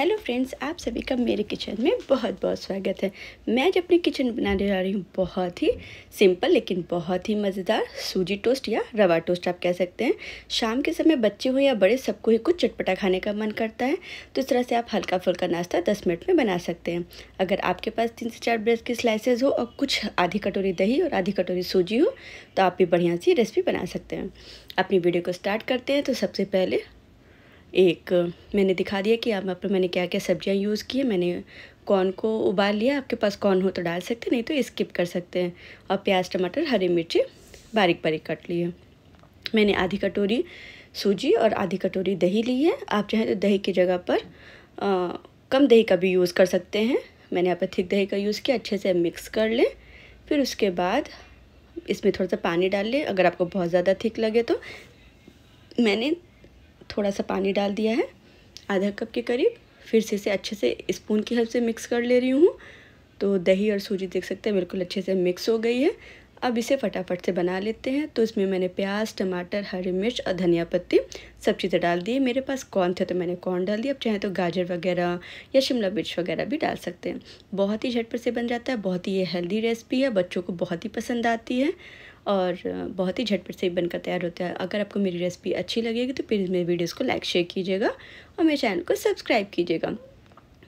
hello friends आप सभी का मेरे किचन में बहुत बहुत स्वागत है मैं आज अपने किचन बनाने जा रही हूँ बहुत ही सिंपल लेकिन बहुत ही मज़ेदार सूजी टोस्ट या रवा टोस्ट आप कह सकते हैं शाम के समय बच्चे हो या बड़े सबको ही कुछ चटपटा खाने का मन करता है तो इस तरह से आप हल्का फुल्का नाश्ता दस मिनट में बना सकते हैं अगर आपके पास तीन से चार ब्रेड की स्लाइसेज हो और कुछ आधी कटोरी दही और आधी कटोरी सूजी हो तो आप भी बढ़िया सी रेसिपी बना सकते हैं अपनी वीडियो को स्टार्ट करते हैं तो सबसे पहले एक मैंने दिखा दिया कि आप यहाँ पर मैंने क्या क्या सब्जियाँ यूज़ की है मैंने कॉर्न को उबाल लिया आपके पास कॉर्न हो तो डाल सकते नहीं तो स्किप कर सकते हैं और प्याज टमाटर हरी मिर्ची बारीक बारीक कट लिए मैंने आधी कटोरी सूजी और आधी कटोरी दही ली है आप चाहें तो दही की जगह पर आ, कम दही का भी यूज़ कर सकते हैं मैंने यहाँ पर थिक दही का यूज़ किया अच्छे से मिक्स कर लें फिर उसके बाद इसमें थोड़ा सा पानी डाल लें अगर आपको बहुत ज़्यादा थिक लगे तो मैंने थोड़ा सा पानी डाल दिया है आधा कप के करीब फिर से इसे अच्छे से स्पून की हेल्प से मिक्स कर ले रही हूँ तो दही और सूजी देख सकते हैं बिल्कुल अच्छे से मिक्स हो गई है अब इसे फटाफट से बना लेते हैं तो इसमें मैंने प्याज टमाटर हरी मिर्च और धनिया पत्ती सब चीज़ें डाल दी मेरे पास कॉर्न थे तो मैंने कॉर्न डाल दिया अब चाहे तो गाजर वगैरह या शिमला मिर्च वगैरह भी डाल सकते हैं बहुत ही झटपट से बन जाता है बहुत ही ये हेल्दी रेसिपी है बच्चों को बहुत ही पसंद आती है और बहुत ही झटपट से बनकर तैयार होता है अगर आपको मेरी रेसिपी अच्छी लगेगी तो प्लीज़ मेरे वीडियोज़ को लाइक शेयर कीजिएगा और मेरे चैनल को सब्सक्राइब कीजिएगा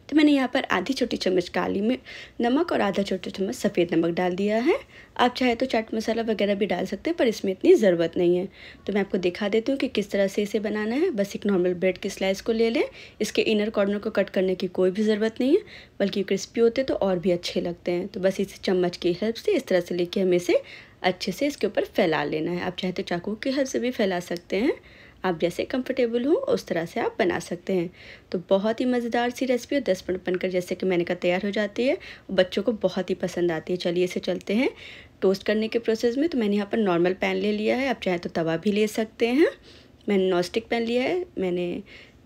तो मैंने यहाँ पर आधी छोटी चम्मच काली में नमक और आधा छोटी चम्मच सफ़ेद नमक डाल दिया है आप चाहे तो चाट मसाला वगैरह भी डाल सकते हैं पर इसमें इतनी ज़रूरत नहीं है तो मैं आपको दिखा देती हूँ कि किस तरह से इसे बनाना है बस एक नॉर्मल ब्रेड की स्लाइस को ले लें इसके इनर कॉर्नर को कट करने की कोई भी ज़रूरत नहीं है बल्कि क्रिस्पी होते तो और भी अच्छे लगते हैं तो बस इसे चम्मच की हेल्प से इस तरह से लेके हम इसे अच्छे से इसके ऊपर फैला लेना है आप चाहे तो चाकू की हद से भी फैला सकते हैं आप जैसे कंफर्टेबल हो उस तरह से आप बना सकते हैं तो बहुत ही मज़ेदार सी रेसिपी और दस मिनट बनकर जैसे कि मैंने कहा तैयार हो जाती है बच्चों को बहुत ही पसंद आती है चलिए इसे चलते हैं टोस्ट करने के प्रोसेस में तो मैंने यहाँ पर नॉर्मल पैन ले लिया है आप चाहे तो तवा भी ले सकते हैं मैंने नॉस्टिक पैन लिया है मैंने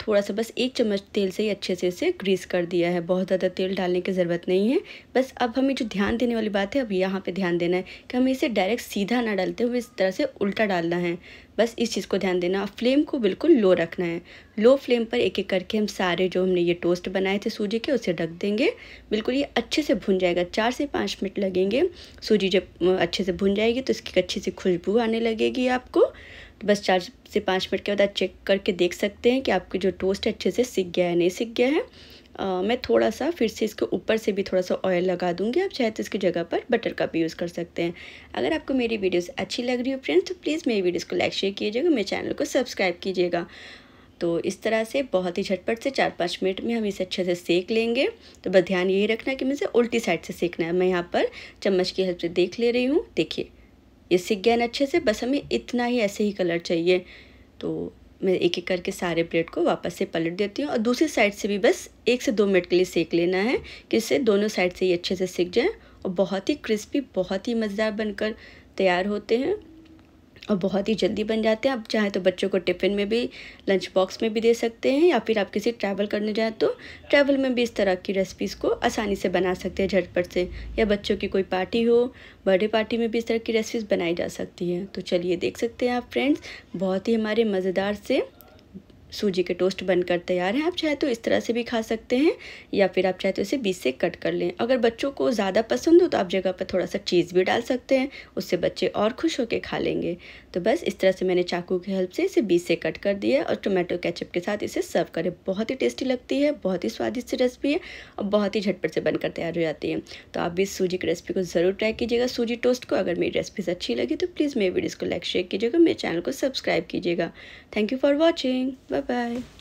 थोड़ा सा बस एक चम्मच तेल से ही अच्छे से इसे ग्रीस कर दिया है बहुत ज़्यादा तेल डालने की ज़रूरत नहीं है बस अब हमें जो ध्यान देने वाली बात है अब यहाँ पे ध्यान देना है कि हमें इसे डायरेक्ट सीधा ना डालते हुए इस तरह से उल्टा डालना है बस इस चीज़ को ध्यान देना फ्लेम को बिल्कुल लो रखना है लो फ्लेम पर एक एक करके हम सारे जो हमने ये टोस्ट बनाए थे सूजी के उसे ढक देंगे बिल्कुल ये अच्छे से भुन जाएगा चार से पाँच मिनट लगेंगे सूजी जब अच्छे से भुन जाएगी तो इसकी अच्छी सी खुशबू आने लगेगी आपको तो बस चार से पाँच मिनट के बाद आप चेक करके देख सकते हैं कि आपके जो टोस्ट अच्छे से सीख गया है नहीं सीख गया है आ, मैं थोड़ा सा फिर से इसके ऊपर से भी थोड़ा सा ऑयल लगा दूंगी आप चाहे तो इसकी जगह पर बटर का भी यूज़ कर सकते हैं अगर आपको मेरी वीडियोस अच्छी लग रही हो फ्रेंड्स तो प्लीज़ मेरी वीडियोस को लाइक शेयर कीजिएगा मेरे चैनल को सब्सक्राइब कीजिएगा तो इस तरह से बहुत ही झटपट से चार पाँच मिनट में हम इसे अच्छे से सेक लेंगे तो बस ध्यान यही रखना कि मुझे उल्टी साइड से सेकना है मैं यहाँ पर चम्मच की हेल्प से देख ले रही हूँ देखिए ये सीख गए अच्छे से बस हमें इतना ही ऐसे ही कलर चाहिए तो मैं एक एक करके सारे प्लेट को वापस से पलट देती हूँ और दूसरी साइड से भी बस एक से दो मिनट के लिए सेक लेना है कि इससे दोनों साइड से ये अच्छे से सीख जाए और बहुत ही क्रिस्पी बहुत ही मज़ेदार बनकर तैयार होते हैं और बहुत ही जल्दी बन जाते हैं आप चाहे तो बच्चों को टिफ़िन में भी लंच बॉक्स में भी दे सकते हैं या फिर आप किसी ट्रैवल करने जाए तो ट्रैवल में भी इस तरह की रेसिपीज़ को आसानी से बना सकते हैं झटपट से या बच्चों की कोई पार्टी हो बर्थडे पार्टी में भी इस तरह की रेसिपीज़ बनाई जा सकती हैं तो चलिए देख सकते हैं आप फ्रेंड्स बहुत ही हमारे मज़ेदार से सूजी के टोस्ट बनकर तैयार हैं आप चाहे तो इस तरह से भी खा सकते हैं या फिर आप चाहे तो इसे बीस से कट कर लें अगर बच्चों को ज़्यादा पसंद हो तो आप जगह पर थोड़ा सा चीज़ भी डाल सकते हैं उससे बच्चे और खुश होकर खा लेंगे तो बस इस तरह से मैंने चाकू की हेल्प से इसे बीस से कट कर दिया और टोमेटो कैचअप के साथ इसे सर्व करें बहुत ही टेस्टी लगती है बहुत ही स्वादिष्ट रेसिपी है और बहुत ही झटपट से बनकर तैयार हो जाती है तो आप भी सूजी की रेसिपी को ज़रूर ट्राई कीजिएगा सूजी टोस्ट को अगर मेरी रेसिपीज़ अच्छी लगी तो प्लीज़ मेरी वीडियोज़ को लाइक शेयर कीजिएगा मेरे चैनल को सब्सक्राइब कीजिएगा thank you for watching bye bye